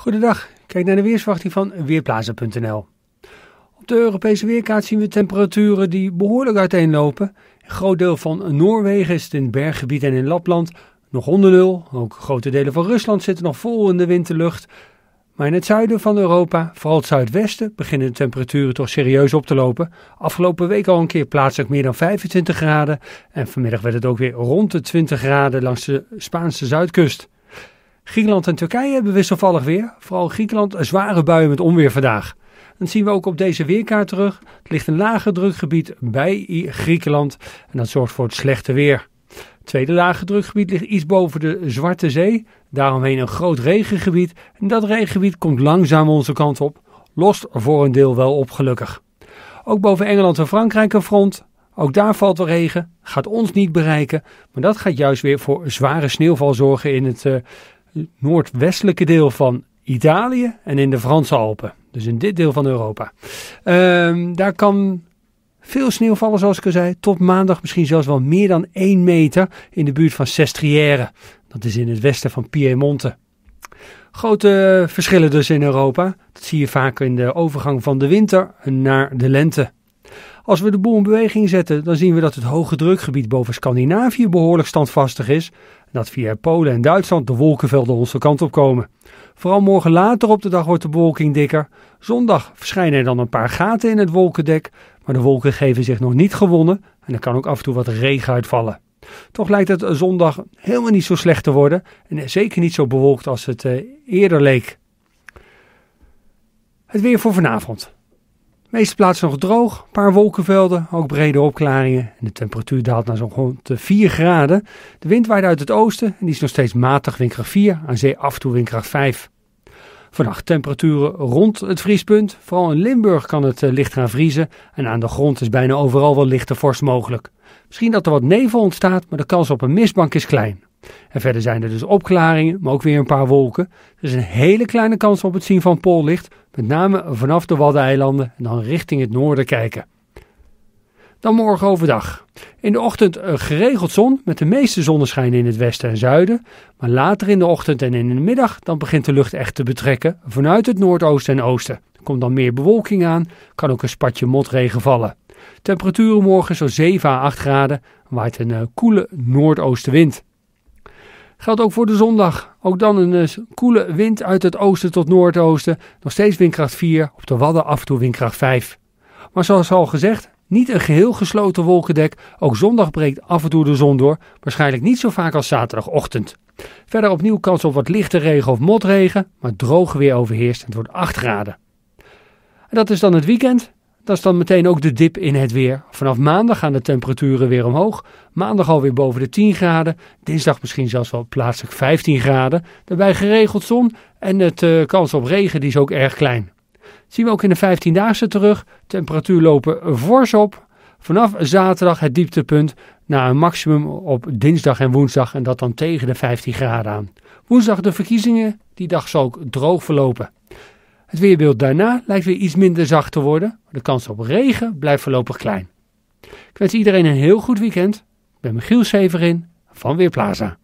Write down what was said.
Goedendag, kijk naar de weersverwachting van Weerplaza.nl. Op de Europese weerkaart zien we temperaturen die behoorlijk uiteenlopen. Een groot deel van Noorwegen is het in berggebied en in Lapland nog onder nul. Ook grote delen van Rusland zitten nog vol in de winterlucht. Maar in het zuiden van Europa, vooral het zuidwesten, beginnen de temperaturen toch serieus op te lopen. Afgelopen week al een keer plaatselijk meer dan 25 graden. En vanmiddag werd het ook weer rond de 20 graden langs de Spaanse zuidkust. Griekenland en Turkije hebben wisselvallig weer. Vooral Griekenland een zware buien met onweer vandaag. Dat zien we ook op deze weerkaart terug. Het ligt een lage drukgebied bij Griekenland en dat zorgt voor het slechte weer. Het tweede lage drukgebied ligt iets boven de Zwarte Zee. Daaromheen een groot regengebied en dat regengebied komt langzaam onze kant op. Lost voor een deel wel op gelukkig. Ook boven Engeland en Frankrijk een front. Ook daar valt er regen, gaat ons niet bereiken, maar dat gaat juist weer voor zware sneeuwval zorgen in het eh, noordwestelijke deel van Italië en in de Franse Alpen. Dus in dit deel van Europa. Ehm, daar kan veel sneeuw vallen, zoals ik al zei. Tot maandag misschien zelfs wel meer dan 1 meter in de buurt van Sestriere. Dat is in het westen van Piemonte. Grote verschillen dus in Europa. Dat zie je vaak in de overgang van de winter naar de lente. Als we de boel in beweging zetten, dan zien we dat het hoge drukgebied boven Scandinavië behoorlijk standvastig is, dat via Polen en Duitsland de wolkenvelden onze kant op komen. Vooral morgen later op de dag wordt de bewolking dikker. Zondag verschijnen er dan een paar gaten in het wolkendek, maar de wolken geven zich nog niet gewonnen en er kan ook af en toe wat regen uitvallen. Toch lijkt het zondag helemaal niet zo slecht te worden en zeker niet zo bewolkt als het eh, eerder leek. Het weer voor vanavond meeste plaatsen nog droog, een paar wolkenvelden, ook brede opklaringen. de temperatuur daalt naar zo'n rond 4 graden. De wind waait uit het oosten en die is nog steeds matig windkracht 4, aan zee af en toe windkracht 5. Vannacht temperaturen rond het vriespunt. Vooral in Limburg kan het eh, licht gaan vriezen. En aan de grond is bijna overal wel lichte vorst mogelijk. Misschien dat er wat nevel ontstaat, maar de kans op een mistbank is klein. En verder zijn er dus opklaringen, maar ook weer een paar wolken. Er is een hele kleine kans op het zien van poollicht, met name vanaf de Waddeneilanden en dan richting het noorden kijken. Dan morgen overdag. In de ochtend eh, geregeld zon met de meeste zonneschijn in het westen en zuiden. Maar later in de ochtend en in de middag dan begint de lucht echt te betrekken vanuit het noordoosten en oosten. Er komt dan meer bewolking aan, kan ook een spatje motregen vallen. Temperaturen morgen zo 7 à 8 graden, waait een eh, koele noordoostenwind. Geldt ook voor de zondag. Ook dan een eh, koele wind uit het oosten tot noordoosten. Nog steeds windkracht 4, op de Wadden af en toe windkracht 5. Maar zoals al gezegd, niet een geheel gesloten wolkendek. Ook zondag breekt af en toe de zon door. Waarschijnlijk niet zo vaak als zaterdagochtend. Verder opnieuw kans op wat lichte regen of motregen. Maar droog weer overheerst. Het wordt 8 graden. En dat is dan het weekend. Dat is dan meteen ook de dip in het weer. Vanaf maandag gaan de temperaturen weer omhoog. Maandag alweer boven de 10 graden. Dinsdag misschien zelfs wel plaatselijk 15 graden. Daarbij geregeld zon en de eh, kans op regen die is ook erg klein. Dat zien we ook in de 15-daagse terug. Temperatuur lopen fors op. Vanaf zaterdag het dieptepunt naar een maximum op dinsdag en woensdag en dat dan tegen de 15 graden aan. Woensdag de verkiezingen, die dag zal ook droog verlopen. Het weerbeeld daarna lijkt weer iets minder zacht te worden. de kans op regen blijft voorlopig klein. Ik wens iedereen een heel goed weekend. Ik ben Michiel Severin van Weerplaza.